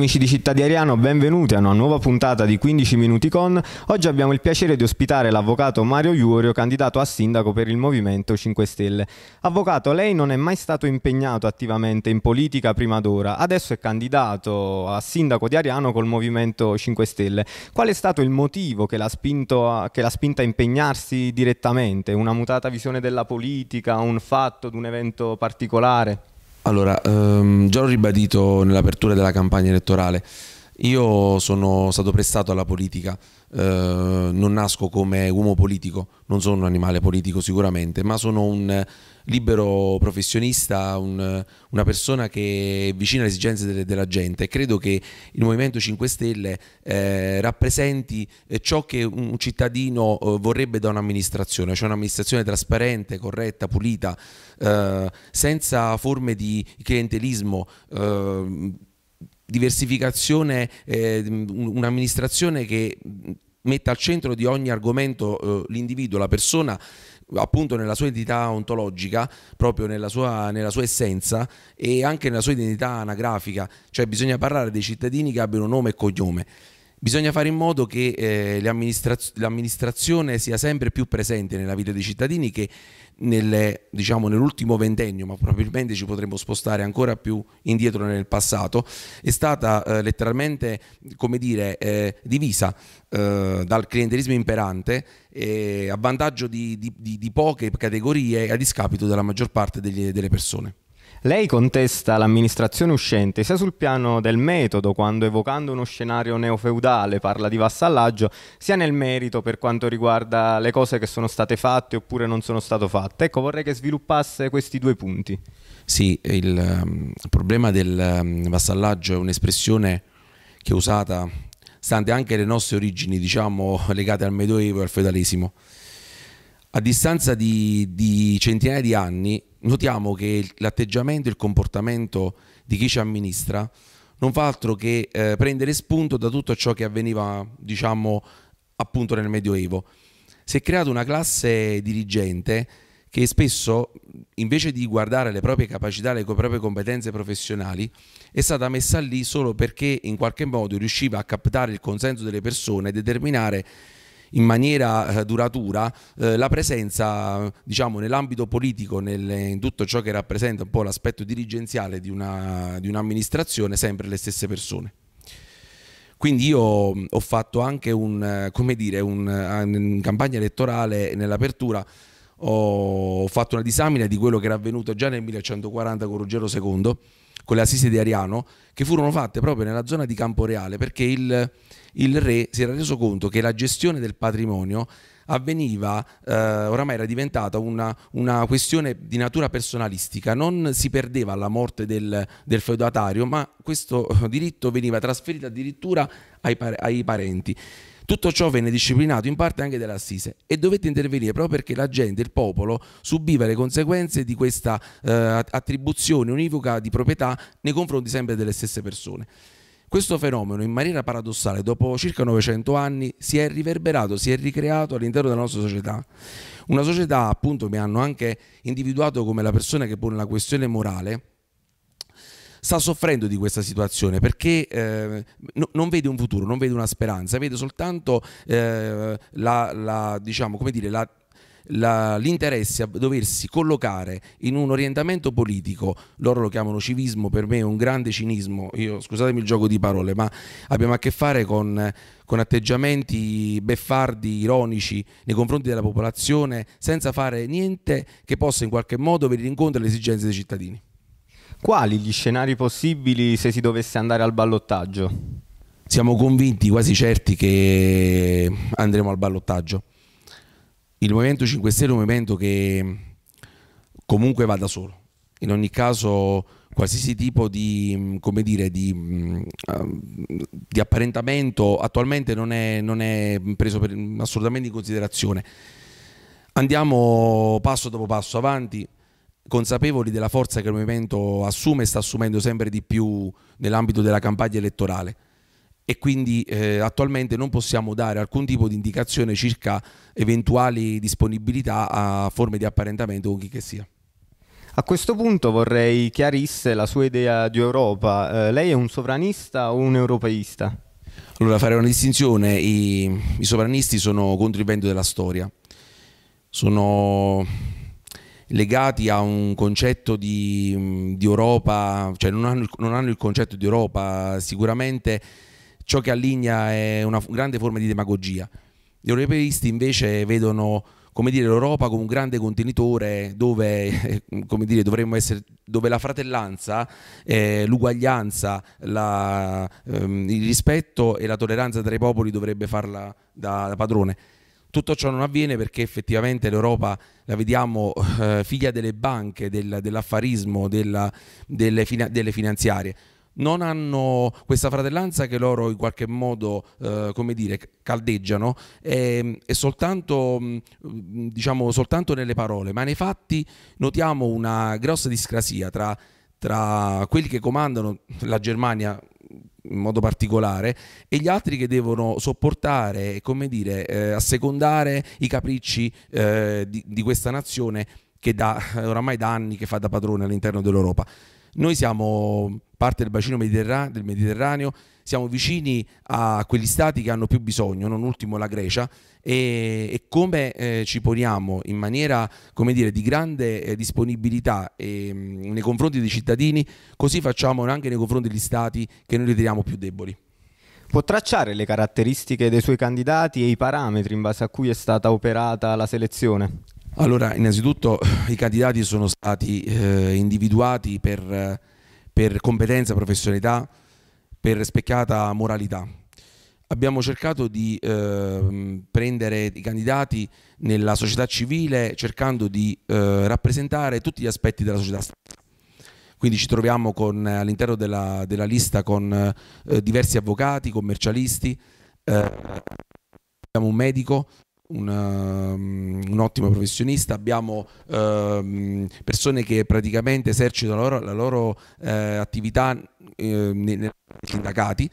Amici di Città di Ariano, benvenuti a una nuova puntata di 15 Minuti con. Oggi abbiamo il piacere di ospitare l'avvocato Mario Iuorio, candidato a sindaco per il Movimento 5 Stelle. Avvocato, lei non è mai stato impegnato attivamente in politica prima d'ora, adesso è candidato a sindaco di Ariano col Movimento 5 Stelle. Qual è stato il motivo che l'ha, a, che l'ha spinta a impegnarsi direttamente? Una mutata visione della politica, un fatto, un evento particolare? Allora, ehm, già ho ribadito nell'apertura della campagna elettorale, io sono stato prestato alla politica, eh, non nasco come uomo politico, non sono un animale politico sicuramente, ma sono un libero professionista, un, una persona che è vicina alle esigenze delle, della gente e credo che il Movimento 5 Stelle eh, rappresenti eh, ciò che un cittadino eh, vorrebbe da un'amministrazione, cioè un'amministrazione trasparente, corretta, pulita, eh, senza forme di clientelismo eh, diversificazione, eh, un'amministrazione che metta al centro di ogni argomento eh, l'individuo, la persona, appunto nella sua identità ontologica, proprio nella sua, nella sua, essenza e anche nella sua identità anagrafica, cioè bisogna parlare dei cittadini che abbiano nome e cognome. Bisogna fare in modo che eh, l'amministrazione sia sempre più presente nella vita dei cittadini che nelle, diciamo, nell'ultimo ventennio, ma probabilmente ci potremmo spostare ancora più indietro nel passato, è stata eh, letteralmente come dire, eh, divisa eh, dal clientelismo imperante eh, a vantaggio di, di, di, di, poche categorie e a discapito della maggior parte degli, delle persone. Lei contesta l'amministrazione uscente sia sul piano del metodo, quando evocando uno scenario neofeudale parla di vassallaggio, sia nel merito per quanto riguarda le cose che sono state fatte oppure non sono state fatte. Ecco, vorrei che sviluppasse questi due punti. Sì, il um, problema del um, vassallaggio è un'espressione che è usata stante anche le nostre origini, diciamo, legate al Medioevo e al feudalesimo. A distanza di, di centinaia di anni, notiamo che l'atteggiamento e il comportamento di chi ci amministra non fa altro che eh, prendere spunto da tutto ciò che avveniva, diciamo, appunto nel Medioevo. Si è creata una classe dirigente che spesso, invece di guardare le proprie capacità, le proprie competenze professionali, è stata messa lì solo perché in qualche modo riusciva a captare il consenso delle persone e determinare in maniera eh, duratura eh, la presenza diciamo, nell'ambito politico, nel, in tutto ciò che rappresenta un po' l'aspetto dirigenziale di, una, di un'amministrazione, sempre le stesse persone. Quindi io ho fatto anche un, eh, come dire, un, in campagna elettorale nell'apertura ho fatto una disamina di quello che era avvenuto già nel 1140 con Ruggero II con le assise di Ariano, che furono fatte proprio nella zona di Camporeale perché il, il re si era reso conto che la gestione del patrimonio avveniva, eh, oramai era diventata una, una, questione di natura personalistica, non si perdeva alla morte del, del feudatario, ma questo diritto veniva trasferito addirittura ai, ai parenti. Tutto ciò venne disciplinato in parte anche dall'assise e dovette intervenire proprio perché la gente, il popolo, subiva le conseguenze di questa eh, attribuzione univoca di proprietà nei confronti sempre delle stesse persone. Questo fenomeno, in maniera paradossale, dopo circa 900 anni, si è riverberato, si è ricreato all'interno della nostra società. Una società, appunto, mi hanno anche individuato come la persona che pone la questione morale, sta soffrendo di questa situazione perché eh, no, non vede un futuro, non vede una speranza, vede soltanto eh, la, la, diciamo, come dire, la la, l'interesse a doversi collocare in un orientamento politico, loro lo chiamano civismo, per me è un grande cinismo, io, scusatemi il gioco di parole, ma abbiamo a che fare con, con atteggiamenti beffardi, ironici nei confronti della popolazione, senza fare niente che possa in qualche modo venire incontro alle esigenze dei cittadini. Quali gli scenari possibili se si dovesse andare al ballottaggio? Siamo convinti, quasi certi, che andremo al ballottaggio. Il Movimento 5 Stelle è un movimento che comunque va da solo. In ogni caso qualsiasi tipo di, mm, dire, di, mm, ah, di apparentamento attualmente non è, non è preso per, assolutamente in considerazione. Andiamo passo dopo passo avanti consapevoli della forza che il movimento assume e sta assumendo sempre di più nell'ambito della campagna elettorale e quindi eh, attualmente non possiamo dare alcun tipo di indicazione circa eventuali disponibilità a forme di apparentamento o chi che sia. A questo punto vorrei chiarisse la sua idea di Europa. Eh, lei è un sovranista o un europeista? Allora fare una distinzione, i, i sovranisti sono contro il vento della storia, sono legati a un concetto di, mm, di Europa, cioè non hanno, non hanno il concetto di Europa, sicuramente ciò che allinea è una grande forma di demagogia. Gli europeisti invece vedono come dire, l'Europa come un grande contenitore dove, come dire, dovremmo essere, dove la fratellanza, eh, l'uguaglianza, la, ehm, il rispetto e la tolleranza tra i popoli dovrebbe farla da, da padrone. Tutto ciò non avviene perché effettivamente l'Europa la vediamo eh, figlia delle banche, del, dell'affarismo, della, delle, delle finanziarie non hanno questa fratellanza che loro in qualche modo, eh, come dire, caldeggiano, è, ehm, è soltanto, mm, diciamo, soltanto nelle parole, ma nei fatti notiamo una grossa discrasia tra, tra quelli che comandano la Germania in modo particolare e gli altri che devono sopportare e come dire eh, assecondare i capricci eh, di, di questa nazione che da, eh, oramai da anni che fa da padrone all'interno dell'Europa. Noi siamo parte del bacino mediterra- del Mediterraneo, siamo vicini a quegli stati che hanno più bisogno, non ultimo la Grecia, e, e come eh, ci poniamo in maniera dire, di grande eh, disponibilità eh, nei confronti dei cittadini, così facciamo anche nei confronti degli stati che noi riteniamo più deboli. Può tracciare le caratteristiche dei suoi candidati e i parametri in base a cui è stata operata la selezione? Allora, innanzitutto i candidati sono stati eh, individuati per, per, competenza, professionalità, per specchiata moralità. Abbiamo cercato di eh, prendere i candidati nella società civile cercando di eh, rappresentare tutti gli aspetti della società stessa. Quindi ci troviamo all'interno della, della, lista con eh, diversi avvocati, commercialisti, eh, abbiamo un medico, un, ehm, un ottimo professionista, abbiamo ehm, persone che praticamente esercitano la loro, la loro eh, attività eh, nei, nei sindacati,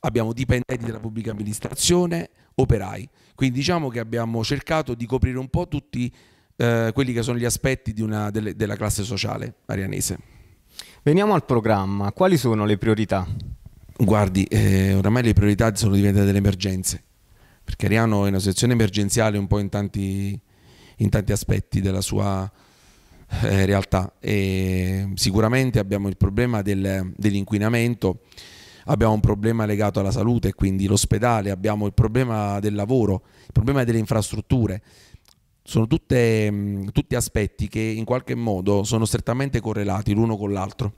abbiamo dipendenti della pubblica amministrazione, operai. Quindi diciamo che abbiamo cercato di coprire un po' tutti eh, quelli che sono gli aspetti una, delle, della classe sociale arianese. Veniamo al programma, quali sono le priorità? Guardi, eh, oramai le priorità sono diventate delle emergenze, perché Ariano è una situazione emergenziale un po' in tanti, in tanti aspetti della sua eh, realtà. E sicuramente abbiamo il problema del, dell'inquinamento, abbiamo un problema legato alla salute, quindi l'ospedale, abbiamo il problema del lavoro, il problema delle infrastrutture. Sono tutte, mh, mm, tutti aspetti che in qualche modo sono strettamente correlati l'uno con l'altro.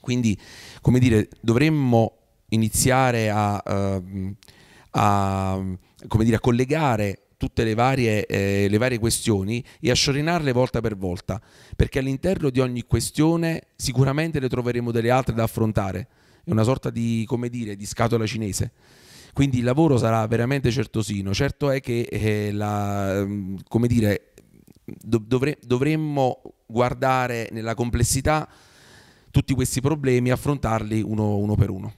Quindi, come dire, dovremmo iniziare a, uh, a, dire, a collegare tutte le varie, eh, le varie questioni e a sciorinarle volta per volta, perché all'interno di ogni questione sicuramente ne troveremo delle altre da affrontare, è una sorta di, come dire, di scatola cinese. Quindi il lavoro sarà veramente certosino, certo è che eh, la, mm, come dire, dovre, dovremmo guardare nella complessità tutti questi problemi e affrontarli uno, uno per uno.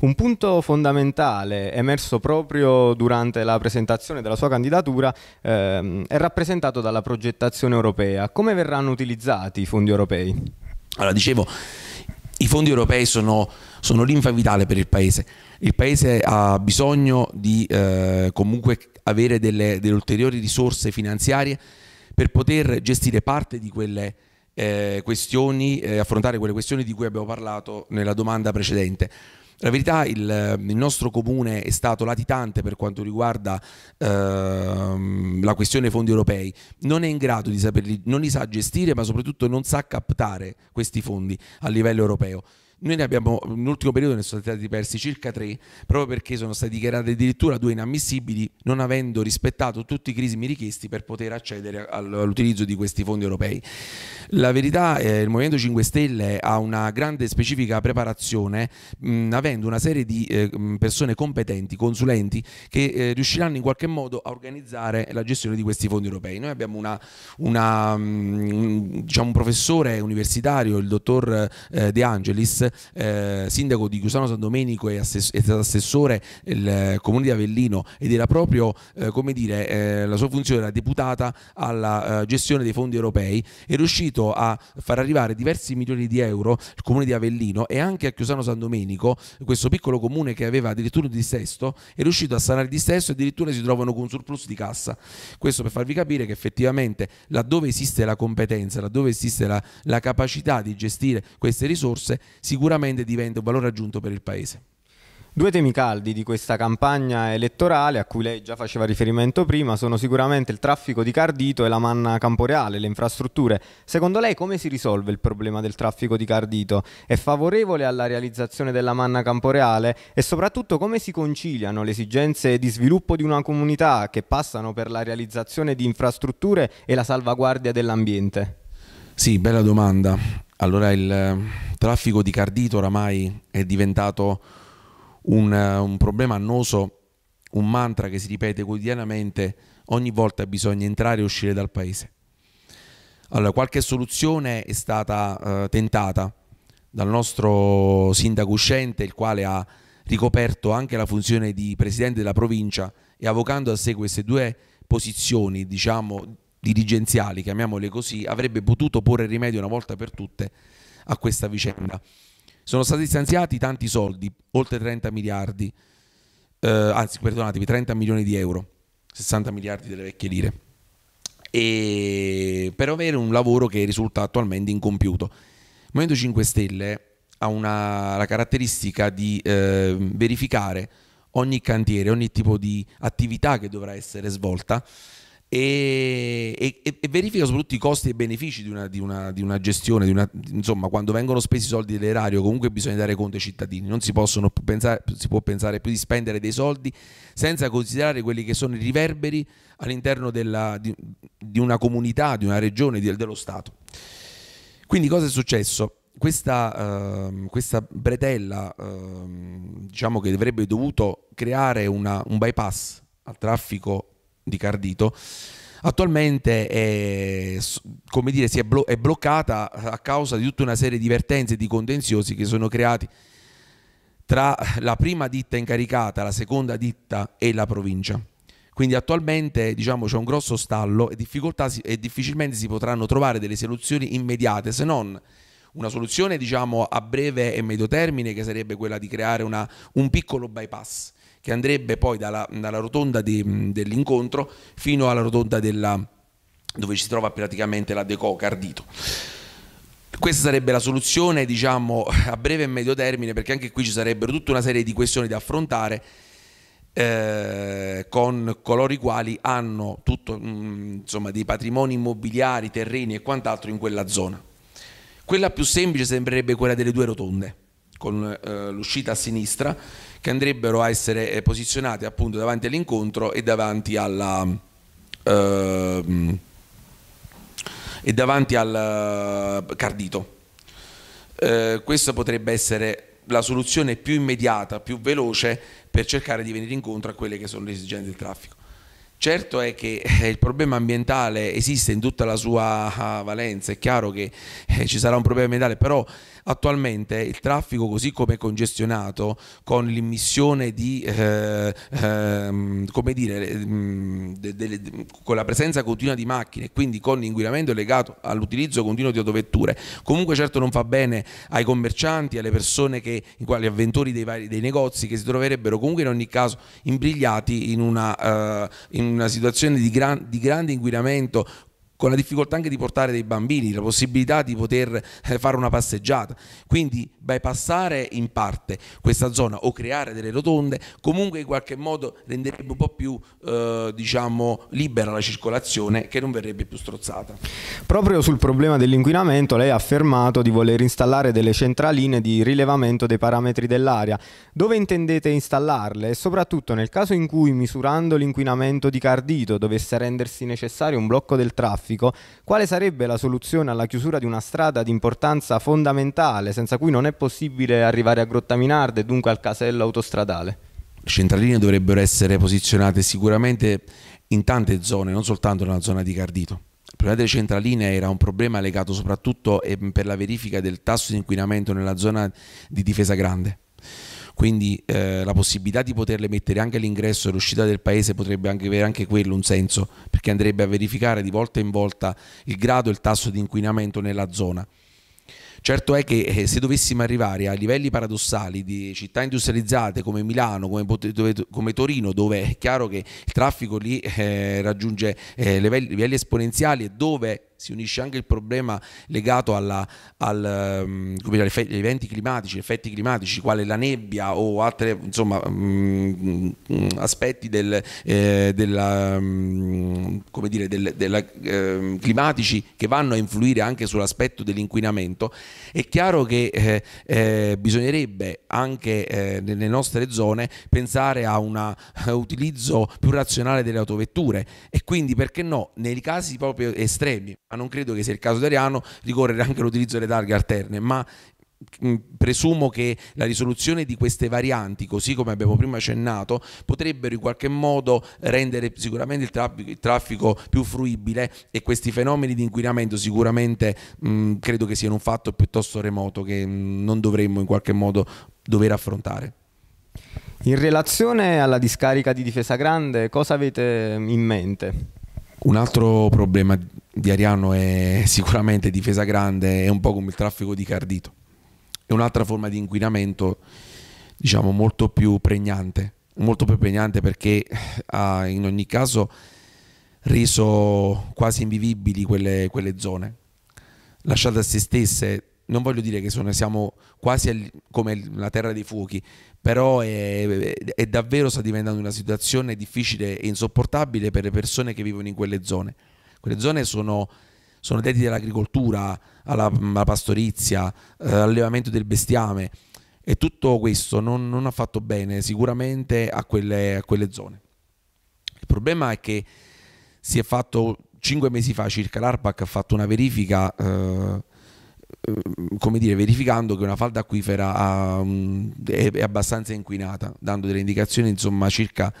Un punto fondamentale emerso proprio durante la presentazione della sua candidatura ehm, è rappresentato dalla progettazione europea. Come verranno utilizzati i fondi europei? Allora, dicevo, i fondi europei sono, sono l'infa vitale per il Paese. Il Paese ha bisogno di eh, comunque avere delle, delle, ulteriori risorse finanziarie per poter gestire parte di quelle eh, questioni, eh, affrontare quelle questioni di cui abbiamo parlato nella domanda precedente. La verità, il, ehm, il, nostro comune è stato latitante per quanto riguarda ehm, la questione dei fondi europei, non è in grado di saperli, non li sa gestire, ma soprattutto non sa captare questi fondi a livello europeo. Noi ne abbiamo, nell'ultimo periodo ne sono stati persi circa tre, proprio perché sono stati dichiarati addirittura due inammissibili, non avendo rispettato tutti i crismi richiesti per poter accedere all'utilizzo di questi fondi europei. La verità è che il Movimento 5 Stelle ha una grande specifica preparazione, mh, avendo una serie di eh, persone competenti, consulenti, che eh, riusciranno in qualche modo a organizzare la gestione di questi fondi europei. Noi abbiamo una, una, mh, diciamo un professore universitario, il dottor eh, De Angelis, eh, sindaco di Chiusano San Domenico e assess- assessore del comune di Avellino ed era proprio eh, come dire, eh, la sua funzione era deputata alla eh, gestione dei fondi europei, è riuscito a far arrivare diversi milioni di euro al comune di Avellino e anche a Chiusano San Domenico, questo piccolo comune che aveva addirittura un dissesto, è riuscito a sanare il dissesto e addirittura si trovano con un surplus di cassa. Questo per farvi capire che effettivamente laddove esiste la competenza, laddove esiste la, la capacità di gestire queste risorse, si sicuramente diventa un valore aggiunto per il Paese. Due temi caldi di questa campagna elettorale, a cui lei già faceva riferimento prima, sono sicuramente il traffico di Cardito e la manna camporeale, le infrastrutture. Secondo lei come si risolve il problema del traffico di Cardito? È favorevole alla realizzazione della manna camporeale? E soprattutto come si conciliano le esigenze di sviluppo di una comunità che passano per la realizzazione di infrastrutture e la salvaguardia dell'ambiente? Sì, bella domanda. Allora il eh, traffico di cardito oramai è diventato un, eh, un problema annoso, un mantra che si ripete quotidianamente ogni volta bisogna entrare e uscire dal paese. Allora, qualche soluzione è stata eh, tentata dal nostro sindaco uscente, il quale ha ricoperto anche la funzione di presidente della provincia e avvocando a sé queste due posizioni, diciamo, dirigenziali, chiamiamole così, avrebbe potuto porre rimedio una volta per tutte a questa vicenda. Sono stati stanziati tanti soldi, oltre 30 miliardi, eh, anzi perdonatevi, 30 milioni di euro, 60 miliardi delle vecchie lire, e per avere un lavoro che risulta attualmente incompiuto. Il Movimento 5 Stelle ha una, la caratteristica di eh, verificare ogni cantiere, ogni tipo di attività che dovrà essere svolta e, e, e, verifica soprattutto i costi e i benefici di una, di una, di una gestione, di una, insomma quando vengono spesi i soldi dell'erario comunque bisogna dare conto ai cittadini, non si, possono pensare, si può pensare più di spendere dei soldi senza considerare quelli che sono i riverberi all'interno della, di, di, una comunità, di una regione, dello Stato. Quindi cosa è successo? Questa, uh, questa bretella uh, diciamo che avrebbe dovuto creare un bypass al traffico di Cardito. Attualmente è, dire, è, blo è bloccata a causa di tutta una serie di vertenze e di contenziosi che sono creati tra la prima ditta incaricata, la seconda ditta e la provincia. Quindi attualmente diciamo, c'è un grosso stallo e, e, difficilmente si potranno trovare delle soluzioni immediate se non una soluzione diciamo, a breve e medio termine che sarebbe quella di creare una, un piccolo bypass che andrebbe poi dalla, dalla rotonda de, dell'incontro fino alla rotonda della, dove si trova praticamente la Deco Cardito. Questa sarebbe la soluzione diciamo, a breve e medio termine perché anche qui ci sarebbero tutta una serie di questioni da affrontare eh, con coloro i quali hanno tutto, insomma, dei patrimoni immobiliari, terreni e quant'altro in quella zona. Quella più semplice sembrerebbe quella delle due rotonde con eh, l'uscita a sinistra che andrebbero a essere eh, posizionate appunto davanti all'incontro e davanti alla eh, e davanti al eh, cardito eh, questa potrebbe essere la soluzione più immediata, più veloce per cercare di venire incontro a quelle che sono le esigenze del traffico. Certo è che eh, il problema ambientale esiste in tutta la sua ah, valenza, è chiaro che ci sarà un problema ambientale, però Attualmente il traffico così come è congestionato con l'immissione di, eh, eh, come dire, mm, de, de, de, con la presenza continua di macchine, quindi con l'inquinamento legato all'utilizzo continuo di autovetture, comunque certo non fa bene ai commercianti, alle persone che, in quali avventori dei, vari, dei negozi che si troverebbero comunque in ogni caso imbrigliati in una, eh, in una situazione di, gran, di grande inquinamento con la difficoltà anche di portare dei bambini, la possibilità di poter eh, fare una passeggiata. Quindi bypassare in parte questa zona o creare delle rotonde comunque in qualche modo renderebbe un po' più eh, diciamo, libera la circolazione che non verrebbe più strozzata. Proprio sul problema dell'inquinamento lei ha affermato di voler installare delle centraline di rilevamento dei parametri dell'aria. Dove intendete installarle e soprattutto nel caso in cui misurando l'inquinamento di Cardito dovesse rendersi necessario un blocco del traffico traffico, quale sarebbe la soluzione alla chiusura di una strada di importanza fondamentale senza cui non è possibile arrivare a Grottaminarda e dunque al casello autostradale? Le centraline dovrebbero essere posizionate sicuramente in tante zone, non soltanto nella zona di Cardito. Il problema delle centraline era un problema legato soprattutto eh, per la verifica del tasso di inquinamento nella zona di difesa grande quindi eh, la possibilità di poterle mettere anche all'ingresso e all'uscita del paese potrebbe anche avere anche quello un senso, perché andrebbe a verificare di volta in volta il grado e il tasso di inquinamento nella zona. Certo è che eh, se dovessimo arrivare a livelli paradossali di città industrializzate come Milano, come, dove, come Torino, dove è chiaro che il traffico lì eh, raggiunge eh, livelli, livelli, esponenziali e dove si unisce anche il problema legato alla, al, mm, dire, agli eventi climatici, agli effetti climatici, quale la nebbia o altri mm, mm, aspetti del, eh, della, dire, del, della, eh, climatici che vanno a influire anche sull'aspetto dell'inquinamento, è chiaro che eh, eh bisognerebbe anche eh, nelle nostre zone pensare a un eh, utilizzo più razionale delle autovetture e quindi perché no, nei casi proprio estremi, non credo che sia il caso di Ariano ricorrere anche all'utilizzo delle targhe alterne, ma mm, presumo che la risoluzione di queste varianti, così come abbiamo prima accennato, potrebbero in qualche modo rendere sicuramente il traffico, il traffico più fruibile e questi fenomeni di inquinamento sicuramente mh, mm, credo che siano un fatto piuttosto remoto che mh, mm, non dovremmo in qualche modo dover affrontare. In relazione alla discarica di Difesa Grande, cosa avete in mente? Un altro problema di Ariano è sicuramente difesa grande, è un po' come il traffico di Cardito. È un'altra forma di inquinamento, diciamo, molto più pregnante, molto più pregnante perché eh, ha in ogni caso reso quasi invivibili quelle, quelle zone, lasciate a se stesse. Non voglio dire che sono, siamo quasi al, come la terra dei fuochi, però è, è davvero sta diventando una situazione difficile e insopportabile per le persone che vivono in quelle zone. Quelle zone sono, sono dedicate all'agricoltura, alla, alla pastorizia, eh, all'allevamento del bestiame e tutto questo non, non ha fatto bene sicuramente a quelle, a quelle zone. Il problema è che si è fatto cinque mesi fa circa l'ARPAC ha fatto una verifica eh, mm, come dire, verificando che una falda acquifera ha, mm, è, abbastanza inquinata, dando delle indicazioni insomma circa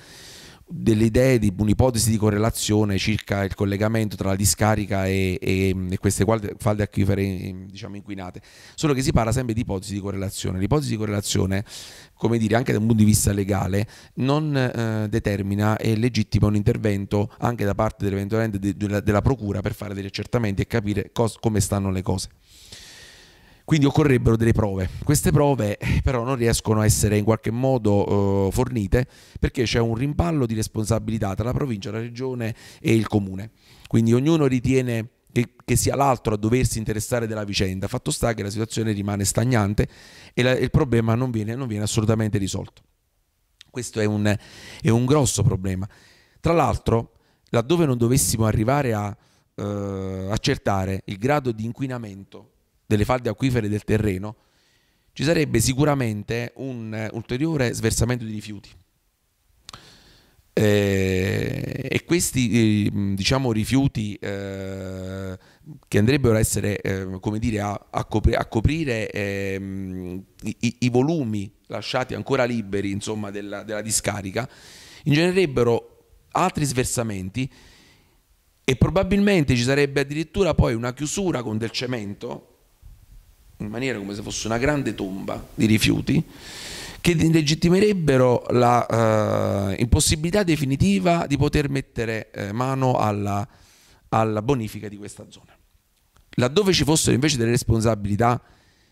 delle idee di un'ipotesi di correlazione circa il collegamento tra la discarica e, e, mm, e queste falde acquifere mm, diciamo, inquinate, solo che si parla sempre di ipotesi di correlazione. L'ipotesi di correlazione, come dire, anche da un punto di vista legale, non eh, determina e legittima un intervento anche da parte dell'eventualmente de, de, della Procura per fare degli accertamenti e capire come stanno le cose. Quindi occorrebbero delle prove. Queste prove eh, però non riescono a essere in qualche modo eh, fornite perché c'è un rimpallo di responsabilità tra la provincia, la regione e il comune. Quindi ognuno ritiene che, che, sia l'altro a doversi interessare della vicenda. Fatto sta che la situazione rimane stagnante e la, il problema non viene, non viene, assolutamente risolto. Questo è un, è un grosso problema. Tra l'altro, laddove non dovessimo arrivare a eh, accertare il grado di inquinamento delle falde acquifere del terreno, ci sarebbe sicuramente un eh, ulteriore sversamento di rifiuti. Eh, e questi eh, diciamo, rifiuti eh, che andrebbero a essere eh, come dire a, a, copri a coprire eh, i, i, volumi lasciati ancora liberi insomma, della, della discarica ingenerebbero altri sversamenti e probabilmente ci sarebbe addirittura poi una chiusura con del cemento in maniera come se fosse una grande tomba di rifiuti che legittimerebbero la eh, impossibilità definitiva di poter mettere eh, mano alla, alla bonifica di questa zona. Laddove ci fossero invece delle responsabilità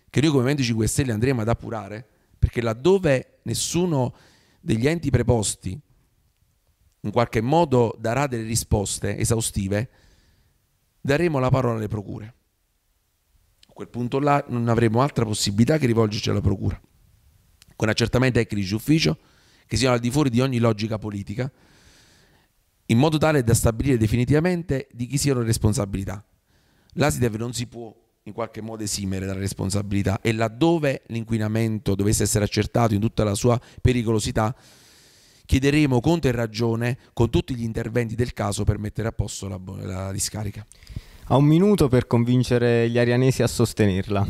che noi come Movimento 5 Stelle andremo ad appurare, perché laddove nessuno degli enti preposti in qualche modo darà delle risposte esaustive, daremo la parola alle procure quel punto là non avremo altra possibilità che rivolgerci alla Procura, con accertamenti tecnici ufficio che siano al di fuori di ogni logica politica, in modo tale da stabilire definitivamente di chi siano le responsabilità. L'ASIDEV non si può in qualche modo esimere dalla responsabilità e laddove l'inquinamento dovesse essere accertato in tutta la sua pericolosità, chiederemo conto e ragione con tutti gli interventi del caso per mettere a posto la, la discarica. Ha un minuto per convincere gli arianesi a sostenerla.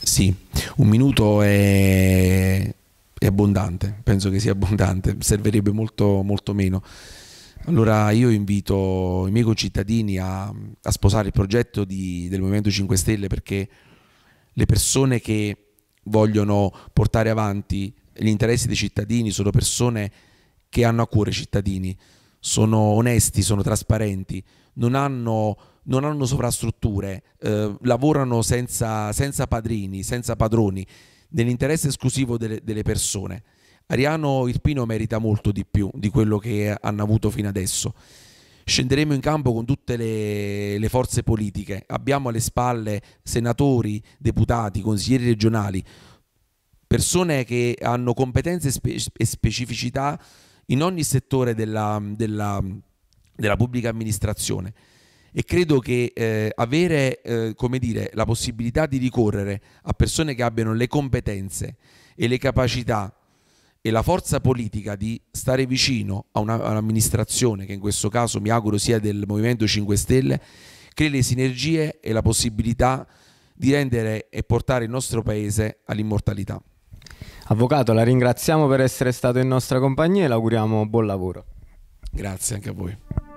Sì, un minuto è, è abbondante, penso che sia abbondante, servirebbe molto, molto meno. Allora io invito i miei concittadini a, a sposare il progetto di, del Movimento 5 Stelle perché le persone che vogliono portare avanti gli interessi dei cittadini sono persone che hanno a cuore i cittadini, sono onesti, sono trasparenti, non hanno non hanno sovrastrutture, eh, lavorano senza, senza, padrini, senza padroni, nell'interesse esclusivo delle, delle persone. Ariano Irpino merita molto di più di quello che hanno avuto fino adesso. Scenderemo in campo con tutte le, le, forze politiche, abbiamo alle spalle senatori, deputati, consiglieri regionali, persone che hanno competenze e specificità in ogni settore della, della, della pubblica amministrazione e credo che eh, avere eh, come dire, la possibilità di ricorrere a persone che abbiano le competenze e le capacità e la forza politica di stare vicino a una, un'amministrazione che in questo caso mi auguro sia del Movimento 5 Stelle, crea le sinergie e la possibilità di rendere e portare il nostro Paese all'immortalità. Avvocato, la ringraziamo per essere stato in nostra compagnia e le auguriamo buon lavoro. Grazie anche a voi.